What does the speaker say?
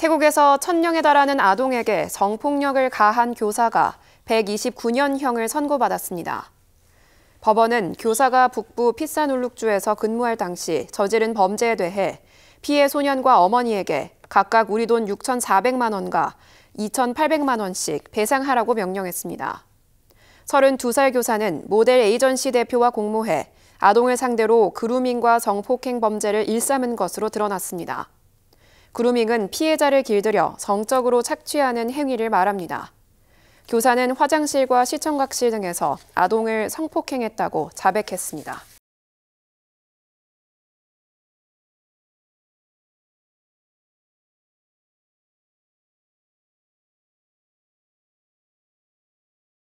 태국에서 천명에 달하는 아동에게 성폭력을 가한 교사가 129년형을 선고받았습니다. 법원은 교사가 북부 피사눌룩주에서 근무할 당시 저지른 범죄에 대해 피해 소년과 어머니에게 각각 우리 돈 6,400만 원과 2,800만 원씩 배상하라고 명령했습니다. 32살 교사는 모델 에이전시 대표와 공모해 아동을 상대로 그루밍과 성폭행 범죄를 일삼은 것으로 드러났습니다. 그루밍은 피해자를 길들여 성적으로 착취하는 행위를 말합니다. 교사는 화장실과 시청각실 등에서 아동을 성폭행했다고 자백했습니다.